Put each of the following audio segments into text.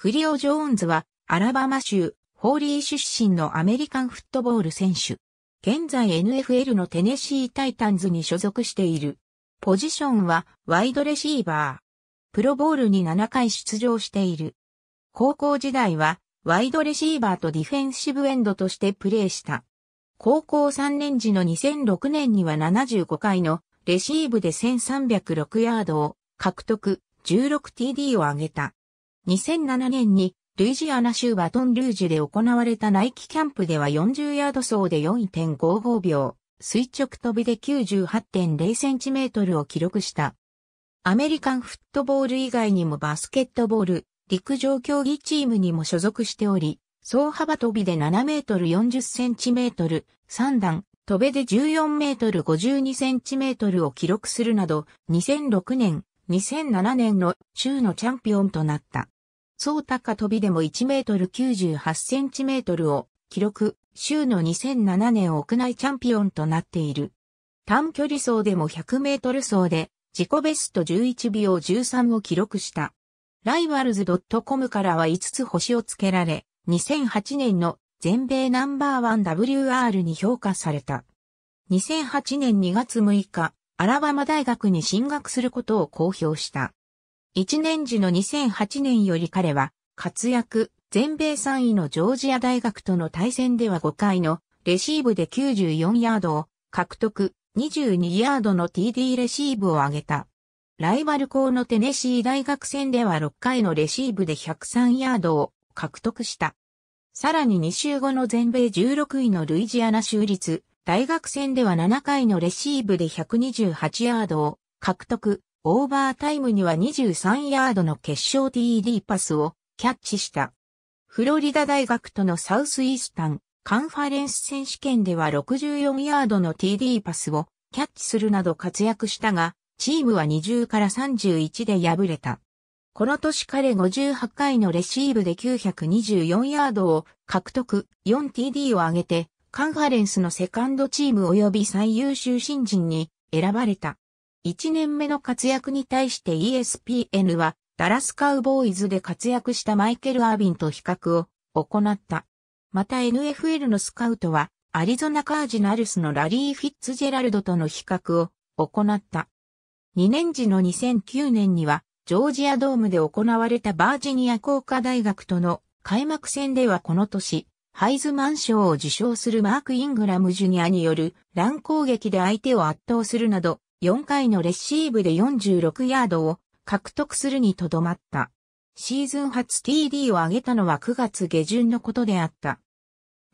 フリオ・ジョーンズは、アラバマ州、ホーリー出身のアメリカンフットボール選手。現在 NFL のテネシー・タイタンズに所属している。ポジションは、ワイドレシーバー。プロボールに7回出場している。高校時代は、ワイドレシーバーとディフェンシブエンドとしてプレーした。高校3年時の2006年には75回のレシーブで1306ヤードを獲得、16TD を上げた。2007年にルイジアナ州バトンルージュで行われたナイキキャンプでは40ヤード走で4.55秒、垂直飛びで98.0センチメートルを記録した。アメリカンフットボール以外にもバスケットボール、陸上競技チームにも所属しており、総幅飛びで7メートル40センチメートル、3段、飛べで14メートル52センチメートルを記録するなど、2006年、2007年の州のチャンピオンとなった。総高飛びでも1メートル98センチメートルを記録、週の2007年屋内チャンピオンとなっている。短距離走でも100メートル走で自己ベスト11秒13を記録した。ライバルズ .com からは5つ星をつけられ、2008年の全米ナンバーワン WR に評価された。2008年2月6日、アラバマ大学に進学することを公表した。一年時の2008年より彼は活躍、全米3位のジョージア大学との対戦では5回のレシーブで94ヤードを獲得、22ヤードの TD レシーブを上げた。ライバル校のテネシー大学戦では6回のレシーブで103ヤードを獲得した。さらに2週後の全米16位のルイジアナ州立大学戦では7回のレシーブで128ヤードを獲得、オーバータイムには23ヤードの決勝 TD パスをキャッチした。フロリダ大学とのサウスイースタンカンファレンス選手権では64ヤードの TD パスをキャッチするなど活躍したが、チームは20から31で敗れた。この年彼58回のレシーブで924ヤードを獲得、4TD を挙げて、カンファレンスのセカンドチーム及び最優秀新人に選ばれた。1年目の活躍に対して ESPN は、ダラスカウボーイズで活躍したマイケル・アービンと比較を行った。また NFL のスカウトは、アリゾナカージナルスのラリー・フィッツジェラルドとの比較を行った。2年時の2009年には、ジョージアドームで行われたバージニア工科大学との開幕戦ではこの年、ハイズマン賞を受賞するマーク・イングラム・ジュニアによる乱攻撃で相手を圧倒するなど、4回のレシーブで46ヤードを獲得するにとどまった。シーズン初 TD を上げたのは9月下旬のことであった。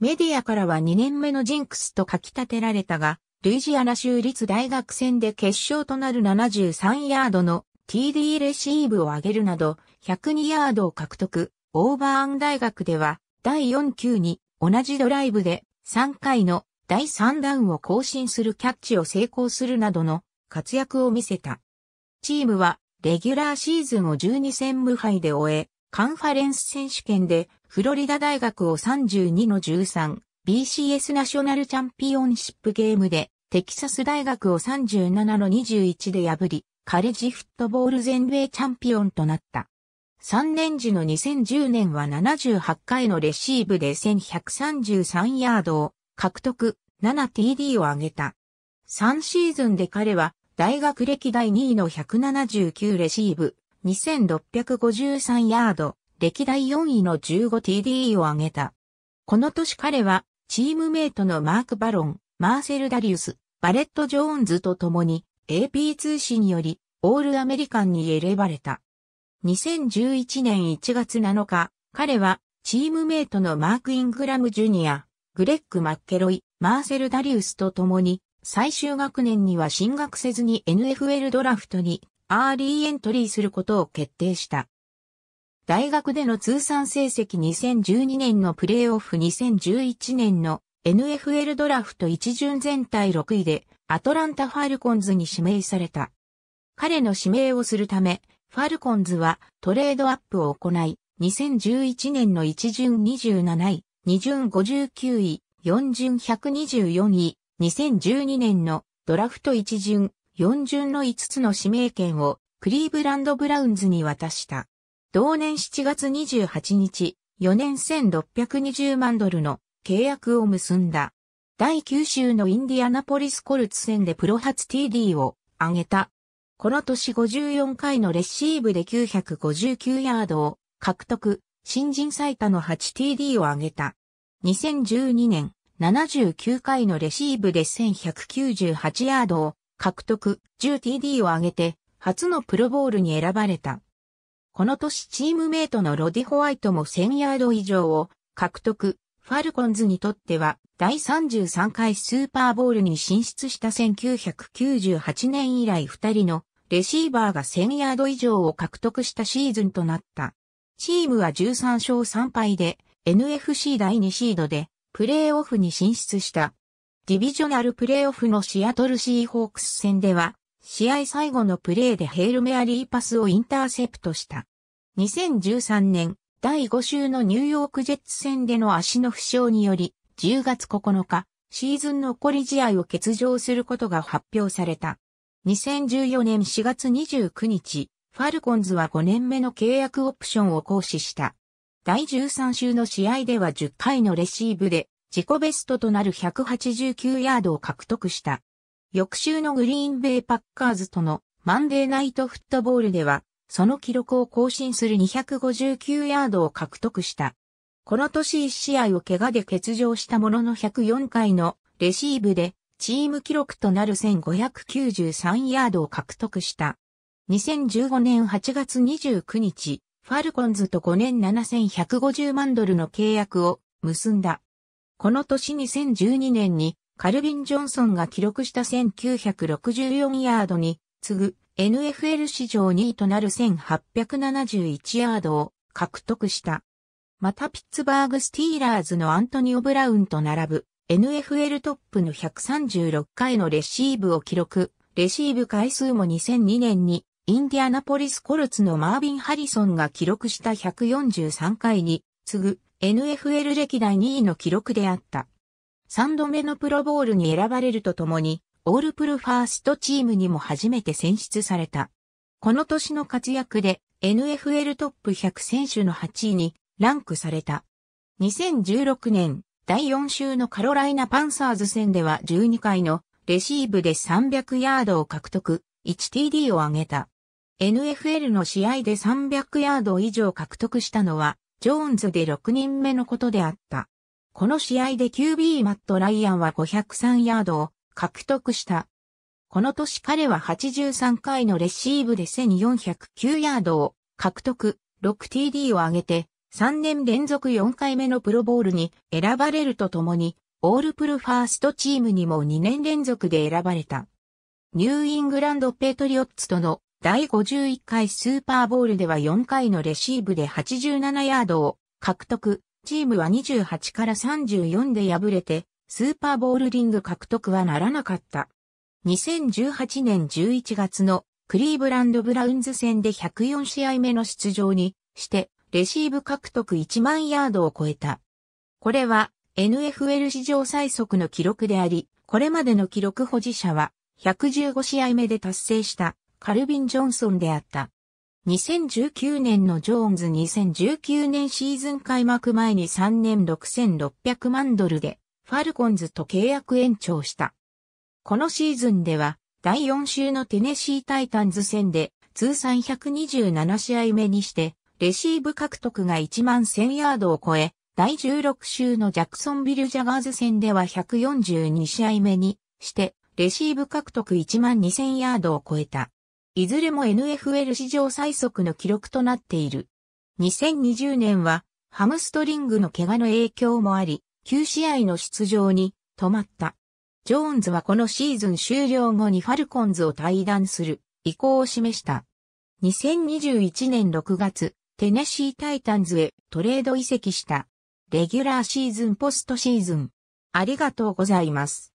メディアからは2年目のジンクスと書き立てられたが、ルイジアナ州立大学戦で決勝となる73ヤードの TD レシーブを上げるなど、102ヤードを獲得。オーバーアン大学では、第4級に同じドライブで3回の第3弾を更新するキャッチを成功するなどの活躍を見せた。チームはレギュラーシーズンを12戦無敗で終え、カンファレンス選手権でフロリダ大学を32の 13BCS ナショナルチャンピオンシップゲームでテキサス大学を37の21で破り、カレッジフットボール全米チャンピオンとなった。3年時の2010年は78回のレシーブで1133ヤードを獲得 7TD を上げた。3シーズンで彼は大学歴代2位の179レシーブ、2653ヤード、歴代4位の 15TD を挙げた。この年彼は、チームメイトのマーク・バロン、マーセル・ダリウス、バレット・ジョーンズと共に、AP 通信により、オールアメリカンに選ばれた。2011年1月7日、彼は、チームメイトのマーク・イングラム・ジュニア、グレッグ・マッケロイ、マーセル・ダリウスと共に、最終学年には進学せずに NFL ドラフトにアーリーエントリーすることを決定した。大学での通算成績2012年のプレーオフ2011年の NFL ドラフト一巡全体6位でアトランタ・ファルコンズに指名された。彼の指名をするため、ファルコンズはトレードアップを行い、2011年の一巡27位、二巡59位、四巡124位、2012年のドラフト1巡、4巡の5つの指名権をクリーブランド・ブラウンズに渡した。同年7月28日、4年1620万ドルの契約を結んだ。第9週のインディアナポリスコルツ戦でプロ初 TD を挙げた。この年54回のレシーブで959ヤードを獲得、新人最多の 8TD を挙げた。2012年79回のレシーブで1198ヤードを獲得、10TD を挙げて、初のプロボールに選ばれた。この年チームメイトのロディ・ホワイトも1000ヤード以上を獲得、ファルコンズにとっては第33回スーパーボールに進出した1998年以来2人のレシーバーが1000ヤード以上を獲得したシーズンとなった。チームは13勝3敗で NFC 第2シードでプレーオフに進出した。ディビジョナルプレーオフのシアトルシーホークス戦では、試合最後のプレーでヘールメアリーパスをインターセプトした。2013年、第5週のニューヨークジェッツ戦での足の負傷により、10月9日、シーズン残り試合を欠場することが発表された。2014年4月29日、ファルコンズは5年目の契約オプションを行使した。第13週の試合では10回のレシーブで自己ベストとなる189ヤードを獲得した。翌週のグリーンベイパッカーズとのマンデーナイトフットボールでは、その記録を更新する259ヤードを獲得した。この年1試合を怪我で欠場したものの104回のレシーブでチーム記録となる1593ヤードを獲得した。2015年8月29日、ファルコンズと5年7150万ドルの契約を結んだ。この年2012年にカルビン・ジョンソンが記録した1964ヤードに次ぐ NFL 史上2位となる1871ヤードを獲得した。またピッツバーグ・スティーラーズのアントニオ・ブラウンと並ぶ NFL トップの136回のレシーブを記録。レシーブ回数も2002年にインディアナポリスコルツのマービン・ハリソンが記録した143回に次ぐ NFL 歴代2位の記録であった。3度目のプロボールに選ばれるとともに、オールプロファーストチームにも初めて選出された。この年の活躍で NFL トップ100選手の8位にランクされた。2016年第4週のカロライナパンサーズ戦では12回のレシーブで300ヤードを獲得、1TD を挙げた。NFL の試合で300ヤード以上獲得したのは、ジョーンズで6人目のことであった。この試合で QB マット・ライアンは503ヤードを獲得した。この年彼は83回のレシーブで1409ヤードを獲得、6TD を挙げて、3年連続4回目のプロボールに選ばれるとともに、オールプロファーストチームにも2年連続で選ばれた。ニューイングランド・ペトリオッツとの第51回スーパーボールでは4回のレシーブで87ヤードを獲得。チームは28から34で敗れて、スーパーボールリング獲得はならなかった。2018年11月のクリーブランドブラウンズ戦で104試合目の出場にして、レシーブ獲得1万ヤードを超えた。これは NFL 史上最速の記録であり、これまでの記録保持者は115試合目で達成したカルビン・ジョンソンであった。2019年のジョーンズ2019年シーズン開幕前に3年6600万ドルでファルコンズと契約延長した。このシーズンでは第4週のテネシータイタンズ戦で通算127試合目にしてレシーブ獲得が1万1000ヤードを超え、第16週のジャクソンビル・ジャガーズ戦では142試合目にして、レシーブ獲得1万2000ヤードを超えた。いずれも NFL 史上最速の記録となっている。2020年は、ハムストリングの怪我の影響もあり、9試合の出場に止まった。ジョーンズはこのシーズン終了後にファルコンズを退団する意向を示した。2021年6月、テネシータイタンズへトレード移籍した。レギュラーシーズンポストシーズン。ありがとうございます。